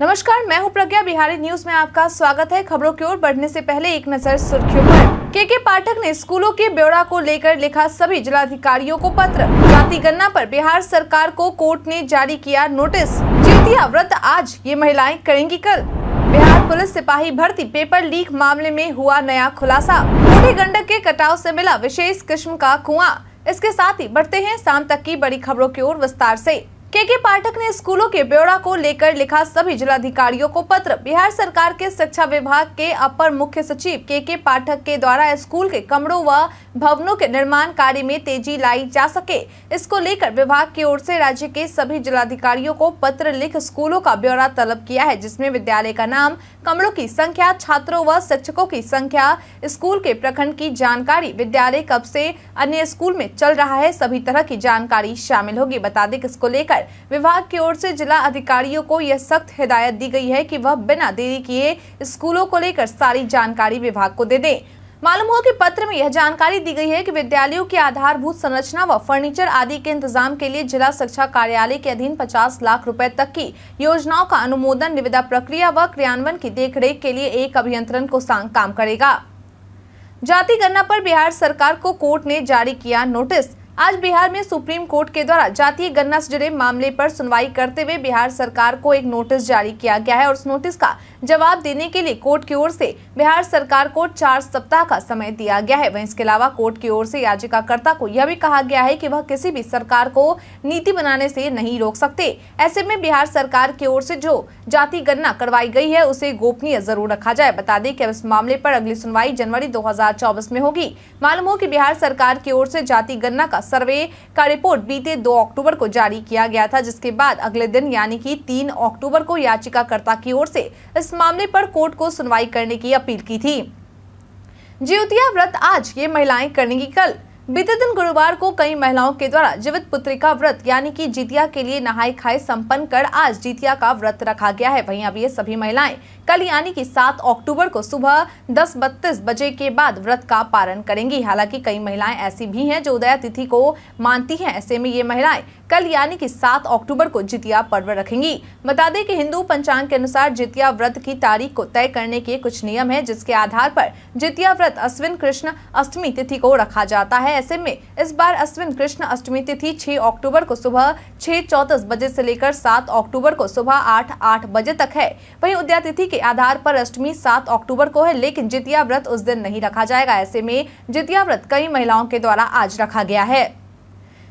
नमस्कार मैं हूं प्रज्ञा बिहारी न्यूज में आपका स्वागत है खबरों की ओर बढ़ने से पहले एक नजर सुर्खियों पर के के पाठक ने स्कूलों के ब्यौरा को लेकर लिखा सभी जिलाधिकारियों को पत्र जाति गणना पर बिहार सरकार को कोर्ट ने जारी किया नोटिस जीतिया व्रत आज ये महिलाएं करेंगी कल बिहार पुलिस सिपाही भर्ती पेपर लीक मामले में हुआ नया खुलासा बूढ़ी गंडक के कटाव ऐसी मिला विशेष किस्म का कुआ इसके साथ ही बढ़ते हैं शाम तक की बड़ी खबरों की ओर विस्तार ऐसी के के पाठक ने स्कूलों के ब्यौरा को लेकर लिखा सभी जिलाधिकारियों को पत्र बिहार सरकार के शिक्षा विभाग के अपर मुख्य सचिव के के पाठक के द्वारा स्कूल के कमरों व भवनों के निर्माण कार्य में तेजी लाई जा सके इसको लेकर विभाग की ओर से राज्य के सभी जिलाधिकारियों को पत्र लिख स्कूलों का ब्यौरा तलब किया है जिसमे विद्यालय का नाम कमरों की संख्या छात्रों व शिक्षकों की संख्या स्कूल के प्रखंड की जानकारी विद्यालय कब से अन्य स्कूल में चल रहा है सभी तरह की जानकारी शामिल होगी बता दें इसको लेकर विभाग की ओर से जिला अधिकारियों को यह सख्त हिदायत दी गई है कि वह बिना देरी किए स्कूलों को लेकर सारी जानकारी विभाग को दे दें मालूम हो कि पत्र में यह जानकारी दी गई है कि विद्यालयों की आधारभूत संरचना व फर्नीचर आदि के इंतजाम के लिए जिला शिक्षा कार्यालय के अधीन 50 लाख रुपए तक की योजनाओं का अनुमोदन निविदा प्रक्रिया व क्रियान्वयन की देखरेख के लिए एक अभियंत्रण को सांग काम करेगा जाति गणना पर बिहार सरकार को कोर्ट ने जारी किया नोटिस आज बिहार में सुप्रीम कोर्ट के द्वारा जातीय गणना से जुड़े मामले पर सुनवाई करते हुए बिहार सरकार को एक नोटिस जारी किया गया है और उस नोटिस का जवाब देने के लिए कोर्ट की ओर से बिहार सरकार को चार सप्ताह का समय दिया गया है वहीं इसके अलावा कोर्ट की ओर से याचिकाकर्ता को यह भी कहा गया है कि वह किसी भी सरकार को नीति बनाने से नहीं रोक सकते ऐसे में बिहार सरकार की ओर से जो जाति गणना करवाई गई है उसे गोपनीय जरूर रखा जाए बता दें कि अब इस मामले पर अगली सुनवाई जनवरी दो में होगी मालूम हो की बिहार सरकार की ओर से जाति गणना का सर्वे का रिपोर्ट बीते दो अक्टूबर को जारी किया गया था जिसके बाद अगले दिन यानी की तीन अक्टूबर को याचिकाकर्ता की ओर से इस मामले पर कोर्ट को सुनवाई करने की अपील की थी ज्योतिया व्रत आज ये महिलाएं करेंगी कल बीते दिन गुरुवार को कई महिलाओं के द्वारा जीवित पुत्री का व्रत यानी कि जीतिया के लिए नहाए खाए संपन्न कर आज जीतिया का व्रत रखा गया है वहीं अब ये सभी महिलाएं कल यानी कि 7 अक्टूबर को सुबह दस बत्तीस बजे के बाद व्रत का पारण करेंगी हालांकि कई महिलाएं ऐसी भी हैं जो उदया तिथि को मानती हैं ऐसे में ये महिलाएं कल यानी कि 7 अक्टूबर को जितिया पर्व रखेंगी बता दें कि हिंदू पंचांग के अनुसार जितिया व्रत की तारीख को तय करने के कुछ नियम है जिसके आधार पर जितिया व्रत अश्विन कृष्ण अष्टमी तिथि को रखा जाता है ऐसे में इस बार अश्विन कृष्ण अष्टमी तिथि छह अक्टूबर को सुबह छह चौतीस बजे से लेकर सात अक्टूबर को सुबह आठ आठ बजे तक है वही उद्या तिथि के आधार पर अष्टमी सात अक्टूबर को है लेकिन जितिया व्रत उस दिन नहीं रखा जाएगा ऐसे में जितिया व्रत कई महिलाओं के द्वारा आज रखा गया है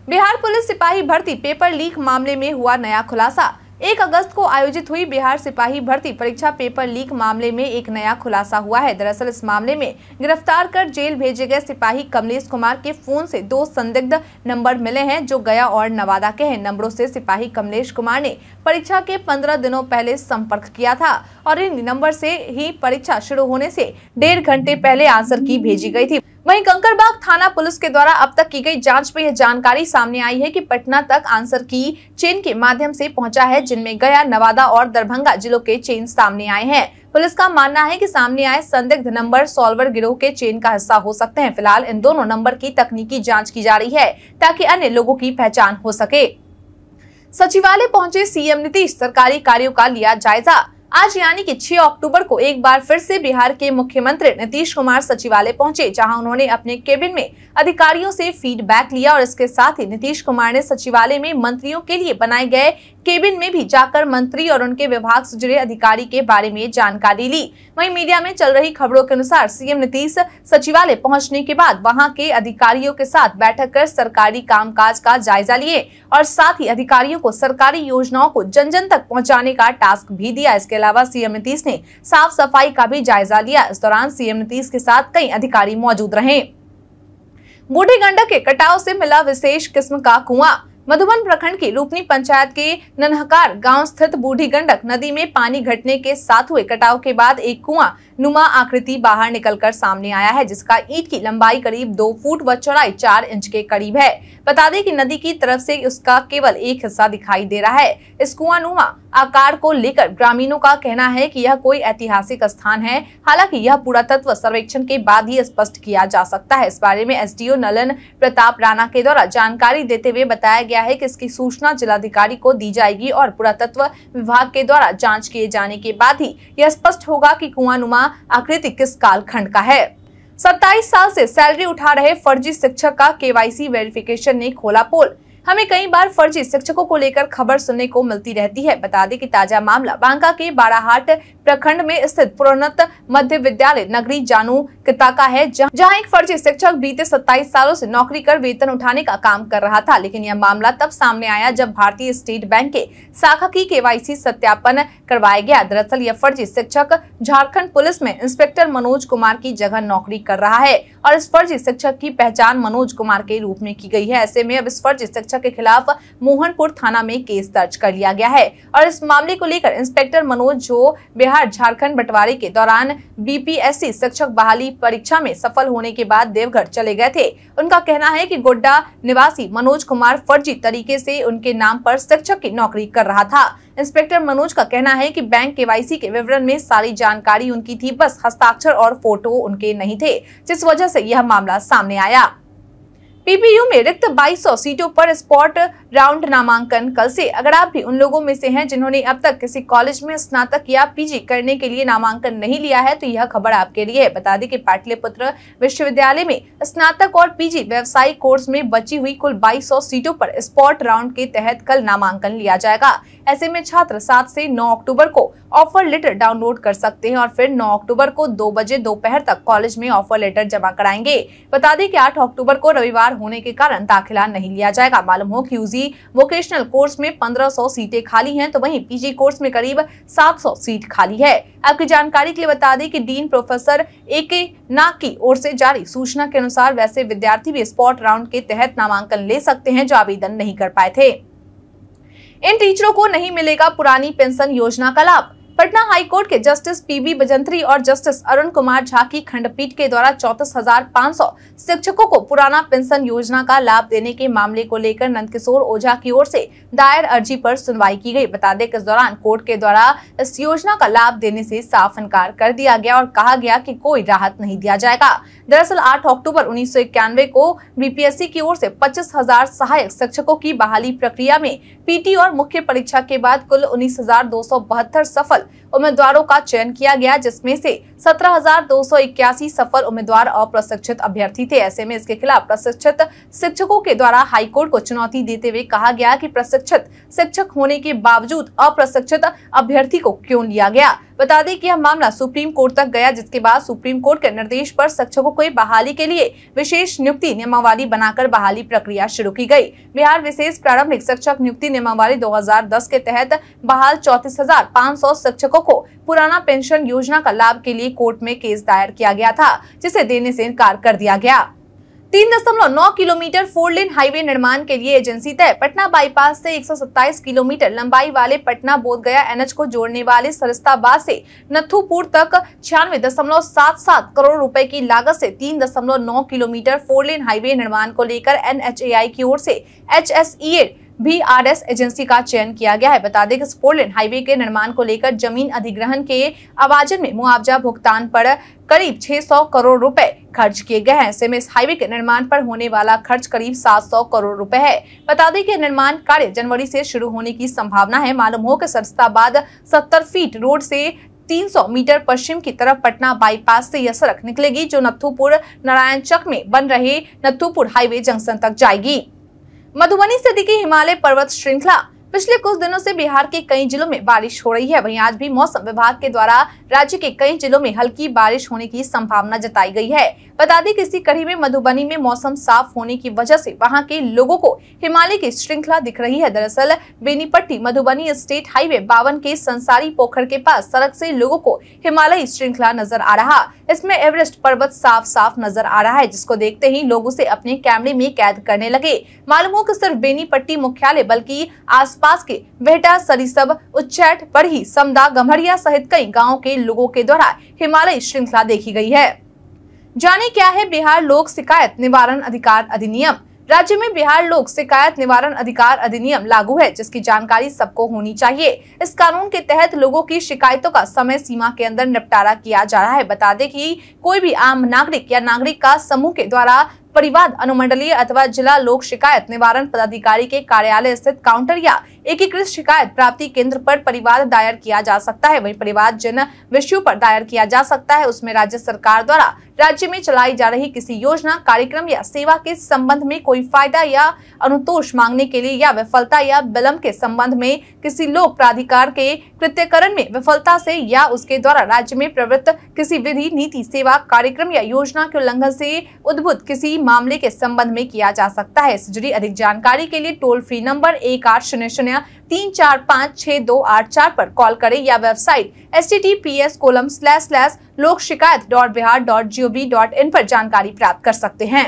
बिहार पुलिस सिपाही भर्ती पेपर लीक मामले में हुआ नया खुलासा एक अगस्त को आयोजित हुई बिहार सिपाही भर्ती परीक्षा पेपर लीक मामले में एक नया खुलासा हुआ है दरअसल इस मामले में गिरफ्तार कर जेल भेजे गए सिपाही कमलेश कुमार के फोन से दो संदिग्ध नंबर मिले हैं जो गया और नवादा के हैं नंबरों से सिपाही कमलेश कुमार ने परीक्षा के पंद्रह दिनों पहले संपर्क किया था और इन नंबर से ही परीक्षा शुरू होने से डेढ़ घंटे पहले आंसर की भेजी गई थी वहीं कंकरबाग थाना पुलिस के द्वारा अब तक की गई जांच में यह जानकारी सामने आई है कि पटना तक आंसर की चेन के माध्यम से पहुंचा है जिनमें गया नवादा और दरभंगा जिलों के चेन सामने आए हैं पुलिस का मानना है कि सामने आए संदिग्ध नंबर सॉल्वर गिरोह के चेन का हिस्सा हो सकते हैं फिलहाल इन दोनों नंबर की तकनीकी जाँच की जा रही है ताकि अन्य लोगों की पहचान हो सके सचिवालय पहुंचे सीएम नीतीश सरकारी कार्यो का लिया जायजा आज यानी कि 6 अक्टूबर को एक बार फिर से बिहार के मुख्यमंत्री नीतीश कुमार सचिवालय पहुंचे जहां उन्होंने अपने केबिन में अधिकारियों से फीडबैक लिया और इसके साथ ही नीतीश कुमार ने सचिवालय में मंत्रियों के लिए बनाए गए केबिन में भी जाकर मंत्री और उनके विभाग से जुड़े अधिकारी के बारे में जानकारी ली वहीं मीडिया में चल रही खबरों के अनुसार सीएम नीतीश सचिवालय पहुंचने के बाद वहां के अधिकारियों के साथ बैठक कर सरकारी कामकाज का जायजा लिए और साथ ही अधिकारियों को सरकारी योजनाओं को जन जन तक पहुँचाने का टास्क भी दिया इसके अलावा सीएम नीतीश ने साफ सफाई का भी जायजा लिया इस दौरान सीएम नीतीश के साथ कई अधिकारी मौजूद रहे बूढ़ी गंडक के कटाव से मिला विशेष किस्म का कुआं मधुबन प्रखंड की रूपनी पंचायत के ननहकार गांव स्थित बूढ़ी गंडक नदी में पानी घटने के साथ हुए कटाव के बाद एक कुआं नुमा आकृति बाहर निकलकर सामने आया है जिसका ईट की लंबाई करीब दो फुट व चौड़ाई चार इंच के करीब है बता दें कि नदी की तरफ से उसका केवल एक हिस्सा दिखाई दे रहा है इस कुआनुमा आकार को लेकर ग्रामीणों का कहना है कि यह कोई ऐतिहासिक स्थान है हालांकि यह पुरातत्व सर्वेक्षण के बाद ही स्पष्ट किया जा सकता है इस बारे में एस नलन प्रताप राणा के द्वारा जानकारी देते हुए बताया गया है की इसकी सूचना जिलाधिकारी को दी जाएगी और पुरातत्व विभाग के द्वारा जाँच किए जाने के बाद ही यह स्पष्ट होगा की कुआनुमा आकृति किस कालखंड का है सत्ताईस साल से सैलरी उठा रहे फर्जी शिक्षक का केवाईसी वेरिफिकेशन ने खोला पोल हमें कई बार फर्जी शिक्षकों को लेकर खबर सुनने को मिलती रहती है बता दें कि ताजा मामला बांका के बाराहाट प्रखंड में स्थित पुरोन्नत मध्य विद्यालय नगरी जानू किता का है जहां एक फर्जी शिक्षक बीते सत्ताईस सालों से नौकरी कर वेतन उठाने का काम कर रहा था लेकिन यह मामला तब सामने आया जब भारतीय स्टेट बैंक के शाखा की के सत्यापन करवाया गया दरअसल यह फर्जी शिक्षक झारखण्ड पुलिस में इंस्पेक्टर मनोज कुमार की जगह नौकरी कर रहा है और इस फर्जी शिक्षक की पहचान मनोज कुमार के रूप में की गई है ऐसे में अब इस फर्जी शिक्षक के खिलाफ मोहनपुर थाना में केस दर्ज कर लिया गया है और इस मामले को लेकर इंस्पेक्टर मनोज जो बिहार झारखंड बंटवारे के दौरान बीपीएससी शिक्षक बहाली परीक्षा में सफल होने के बाद देवघर चले गए थे उनका कहना है की गोड्डा निवासी मनोज कुमार फर्जी तरीके से उनके नाम पर शिक्षक की नौकरी कर रहा था इंस्पेक्टर मनोज का कहना है कि बैंक केवाईसी के विवरण में सारी जानकारी उनकी थी बस हस्ताक्षर और फोटो उनके नहीं थे जिस वजह से यह मामला सामने आया पीपीयू में रिक्त 2200 सीटों पर स्पॉट राउंड नामांकन कल से अगर आप भी उन लोगों में से हैं जिन्होंने अब तक किसी कॉलेज में स्नातक या पीजी करने के लिए नामांकन नहीं लिया है तो यह खबर आपके लिए है बता दें कि पाटलिपुत्र विश्वविद्यालय में स्नातक और पीजी व्यवसायिक कोर्स में बची हुई कुल 2200 सीटों पर स्पॉट राउंड के तहत कल नामांकन लिया जाएगा ऐसे में छात्र सात से नौ अक्टूबर को ऑफर लेटर डाउनलोड कर सकते हैं और फिर नौ अक्टूबर को दो बजे दोपहर तक कॉलेज में ऑफर लेटर जमा कराएंगे बता दें की आठ अक्टूबर को रविवार होने के कारण दाखिला नहीं लिया जाएगा मालूम हो की यूजी भी वोकेशनल कोर्स में 1500 सीटें खाली हैं तो वहीं पीजी कोर्स में करीब 700 सीट खाली है आपकी जानकारी के लिए बता दें कि डीन प्रोफेसर ए के ना की ओर से जारी सूचना के अनुसार वैसे विद्यार्थी भी स्पॉट राउंड के तहत नामांकन ले सकते हैं जो आवेदन नहीं कर पाए थे इन टीचरों को नहीं मिलेगा पुरानी पेंशन योजना का लाभ पटना हाई कोर्ट के जस्टिस पीबी बजंतरी और जस्टिस अरुण कुमार झा की खंडपीठ के द्वारा चौतीस हजार पाँच सौ शिक्षकों को पुराना पेंशन योजना का लाभ देने के मामले को लेकर नंदकिशोर ओझा की ओर से दायर अर्जी पर सुनवाई की गई बता दें कि इस दौरान कोर्ट के द्वारा इस योजना का लाभ देने से साफ इनकार कर दिया गया और कहा गया की कोई राहत नहीं दिया जाएगा दरअसल आठ अक्टूबर उन्नीस को बीपीएससी की ओर से पच्चीस हजार सहायक शिक्षकों की बहाली प्रक्रिया में पीटी और मुख्य परीक्षा के बाद कुल उन्नीस सफल उम्मीदवारों का चयन किया गया जिसमें से सत्रह सफल उम्मीदवार अप्रशिक्षित अभ्यर्थी थे ऐसे में इसके खिलाफ प्रशिक्षित शिक्षकों के द्वारा हाईकोर्ट को चुनौती देते हुए कहा गया कि प्रशिक्षित शिक्षक होने के बावजूद अप्रशिक्षित अभ्यर्थी को क्यों लिया गया बता दें कि यह मामला सुप्रीम कोर्ट तक गया जिसके बाद सुप्रीम कोर्ट के निर्देश पर शिक्षकों को बहाली के लिए विशेष नियुक्ति नियमावली बनाकर बहाली प्रक्रिया शुरू की गई बिहार विशेष प्रारंभिक शिक्षक नियुक्ति नियमावली 2010 के तहत बहाल चौतीस शिक्षकों को पुराना पेंशन योजना का लाभ के लिए कोर्ट में केस दायर किया गया था जिसे देने से इनकार कर दिया गया तीन दशमलव नौ किलोमीटर फोर लेन हाईवे निर्माण के लिए एजेंसी तय पटना बाईपास से 127 किलोमीटर लंबाई वाले पटना बोधगया एनएच को जोड़ने वाले सरस्ताबाद से नथुपुर तक छियानवे दशमलव सात सात करोड़ रुपए की लागत से तीन दशमलव नौ किलोमीटर फोर लेन हाईवे निर्माण को लेकर एनएचएआई की ओर से एच एस भी आर एजेंसी का चयन किया गया है बता दें कि फोरलेन हाईवे के निर्माण को लेकर जमीन अधिग्रहण के आवाजन में मुआवजा भुगतान पर करीब 600 करोड़ रुपए खर्च किए गए हैं ऐसे में इस हाईवे के निर्माण पर होने वाला खर्च करीब 700 करोड़ रुपए है बता दें कि निर्माण कार्य जनवरी से शुरू होने की संभावना है मालूम हो कि सरस्ताबाद सत्तर फीट रोड से 300 मीटर पश्चिम की तरफ पटना बाईपास से यह सड़क निकलेगी जो नथुपुर नारायण चक में बन रहे नथुपुर हाईवे जंक्शन तक जाएगी मधुबनी से दिखी हिमालय पर्वत श्रृंखला पिछले कुछ दिनों से बिहार के कई जिलों में बारिश हो रही है वहीं आज भी मौसम विभाग के द्वारा राज्य के कई जिलों में हल्की बारिश होने की संभावना जताई गई है बता दें कि इसी कड़ी में मधुबनी में मौसम साफ होने की वजह से वहां के लोगों को हिमालय की श्रृंखला दिख रही है दरअसल बेनीपट्टी मधुबनी स्टेट हाईवे बावन के संसारी पोखर के पास सड़क से लोगों को हिमालय श्रृंखला नजर आ रहा इसमें एवरेस्ट पर्वत साफ साफ नजर आ रहा है जिसको देखते ही लोग उसे अपने कैमरे में कैद करने लगे मालूम हो की सिर्फ बेनीपट्टी मुख्यालय बल्कि पास के बेहटा सरिसब उच्चैठ बढ़ी समदा गम्हरिया सहित कई गाँव के लोगों के द्वारा हिमालय श्रृंखला देखी गई है जाने क्या है बिहार लोक शिकायत निवारण अधिकार अधिनियम राज्य में बिहार लोक शिकायत निवारण अधिकार अधिनियम लागू है जिसकी जानकारी सबको होनी चाहिए इस कानून के तहत लोगों की शिकायतों का समय सीमा के अंदर निपटारा किया जा रहा है बता दें कि कोई भी आम नागरिक या नागरिक का समूह के द्वारा परिवाद अनुमंडलीय अथवा जिला लोक शिकायत निवारण पदाधिकारी के कार्यालय स्थित काउंटर या एकीकृत शिकायत प्राप्ति केंद्र पर परिवाद दायर किया जा सकता है वही परिवाद जिन विषयों पर दायर किया जा सकता है उसमें राज्य सरकार द्वारा राज्य में चलाई जा रही किसी योजना कार्यक्रम या सेवा के संबंध में कोई फायदा या अनुतोष मांगने के लिए या विफलता या विलम्ब के संबंध में किसी लोक प्राधिकार के कृत्यकरण में विफलता से या उसके द्वारा राज्य में प्रवृत्त किसी विधि नीति सेवा कार्यक्रम या योजना के उल्लंघन से उद्भुत किसी मामले के संबंध में किया जा सकता है जुड़ी अधिक जानकारी के लिए टोल फ्री नंबर एक आठ शून्य शून्य तीन चार पाँच छह दो आठ चार पर कॉल करें या website S T T P S colon slash slash Lok Shikayat dot Bihar dot G O V dot in पर जानकारी प्राप्त कर सकते हैं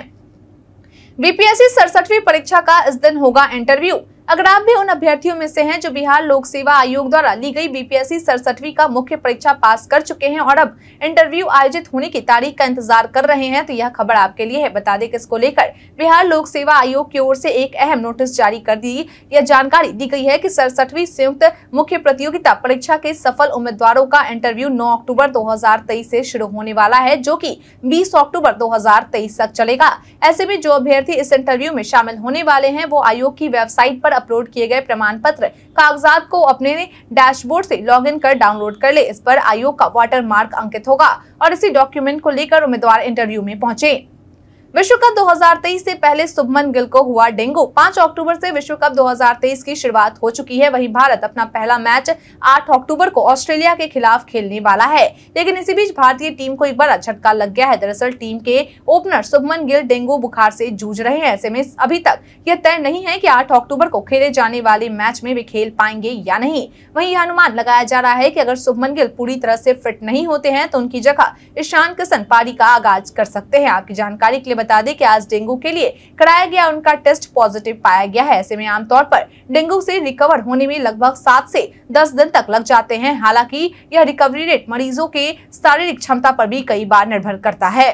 बीपीएससी सड़सठवीं परीक्षा का इस दिन होगा इंटरव्यू अगर आप भी उन अभ्यर्थियों में से हैं जो बिहार लोक सेवा आयोग द्वारा ली गई बीपीएससी सड़सठवीं का मुख्य परीक्षा पास कर चुके हैं और अब इंटरव्यू आयोजित होने की तारीख का इंतजार कर रहे हैं तो यह खबर आपके लिए है बता दें कि इसको लेकर बिहार लोक सेवा आयोग की ओर से एक अहम नोटिस जारी कर दी यह जानकारी दी गई है की सड़सठवीं संयुक्त मुख्य प्रतियोगिता परीक्षा के सफल उम्मीदवारों का इंटरव्यू नौ अक्टूबर दो से शुरू होने वाला है जो की बीस अक्टूबर दो तक चलेगा ऐसे में जो अभ्यर्थी इस इंटरव्यू में शामिल होने वाले हैं वो आयोग की वेबसाइट आरोप अपलोड किए गए प्रमाण पत्र कागजात को अपने डैशबोर्ड से लॉगिन कर डाउनलोड कर ले इस पर आयोग का वाटर मार्क अंकित होगा और इसी डॉक्यूमेंट को लेकर उम्मीदवार इंटरव्यू में पहुंचे विश्व कप 2023 से पहले सुभमन गिल को हुआ डेंगू 5 अक्टूबर से विश्व कप 2023 की शुरुआत हो चुकी है वहीं भारत अपना पहला मैच 8 अक्टूबर को ऑस्ट्रेलिया के खिलाफ खेलने वाला है लेकिन इसी बीच भारतीय टीम को एक बड़ा झटका लग गया है दरअसल टीम के ओपनर सुभमन गिल डेंगू बुखार से जूझ रहे हैं ऐसे में अभी तक यह तय नहीं है की आठ अक्टूबर को खेले जाने वाले मैच में वे खेल पाएंगे या नहीं वही यह अनुमान लगाया जा रहा है की अगर सुभमन गिल पूरी तरह से फिट नहीं होते हैं तो उनकी जगह ईशान किशन पारी का आगाज कर सकते हैं आपकी जानकारी के लिए बता दें कि आज डेंगू के लिए कराया गया उनका टेस्ट पॉजिटिव पाया गया है ऐसे में आमतौर पर डेंगू से रिकवर होने में लगभग सात से दस दिन तक लग जाते हैं हालांकि यह रिकवरी रेट मरीजों के शारीरिक क्षमता पर भी कई बार निर्भर करता है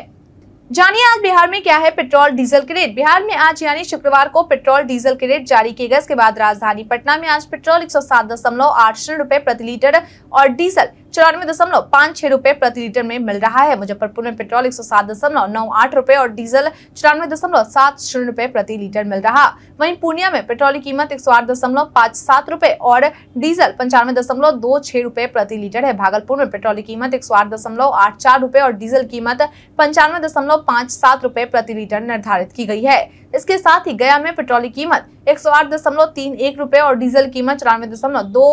जानिए आज बिहार में क्या है पेट्रोल डीजल के रेट बिहार में आज यानी शुक्रवार को पेट्रोल डीजल के रेट जारी किए गए इसके बाद राजधानी पटना में आज पेट्रोल एक सौ सात दशमलव आठ शून्य रूपए प्रति लीटर और डीजल चौरानवे दशमलव पांच छह रुपए प्रति लीटर में मिल रहा है मुजफ्फरपुर में पेट्रोल एक सौ सात दशमलव नौ आठ रुपए और डीजल चौरानवे दशमलव सात शून्य रुपए प्रति लीटर मिल रहा वहीं पूर्णिया में पेट्रोल की कीमत एक सौ आठ दशमलव पाँच सात रुपए और डीजल पंचानवे दशमलव दो छह रुपए प्रति लीटर है भागलपुर में पेट्रोल की कीमत एक सौ आठ दशमलव आठ चार रूपए और डीजल कीमत पंचानवे दशमलव पाँच सात रुपए प्रति लीटर निर्धारित की गई है इसके साथ ही गया में पेट्रोल की कीमत एक सौ आठ दशमलव तीन एक रूपए और डीजल कीमत चौरानवे दशमलव दो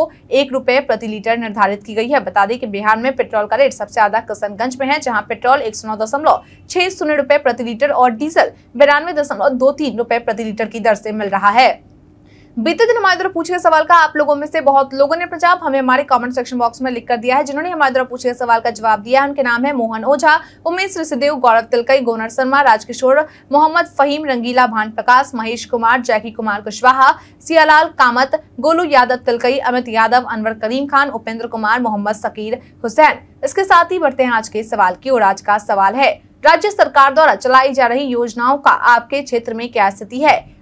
एक रूपए प्रति लीटर निर्धारित की गई है बता दें कि बिहार में पेट्रोल का रेट सबसे ज्यादा किशनगंज में है जहां पेट्रोल एक सौ नौ दशमलव छह शून्य रूपए प्रति लीटर और डीजल बिरानवे दशमलव दो तीन रूपए प्रति लीटर की दर से मिल रहा है बीते दिन हमारे द्वारा पूछे गए सवाल का आप लोगों में से बहुत लोगों ने प्रचार हमें हमारे कमेंट सेक्शन बॉक्स में लिख कर दिया है जिन्होंने हमारे द्वारा पूछे गए सवाल का जवाब दिया है उनके नाम है मोहन ओझा उमेश ऋषिदेव गौरव तिलकई गोनर शर्मा राजकिशोर मोहम्मद फहीम रंगीला भान प्रकाश महेश कुमार जैकी कुमार कुशवाहा सियालाल कामत गोलू यादव तिलकई अमित यादव अनवर करीम खान उपेंद्र कुमार मोहम्मद सकीर हुसैन इसके साथ ही बढ़ते हैं आज के सवाल की और आज का सवाल है राज्य सरकार द्वारा चलाई जा रही योजनाओं का आपके क्षेत्र में क्या स्थिति है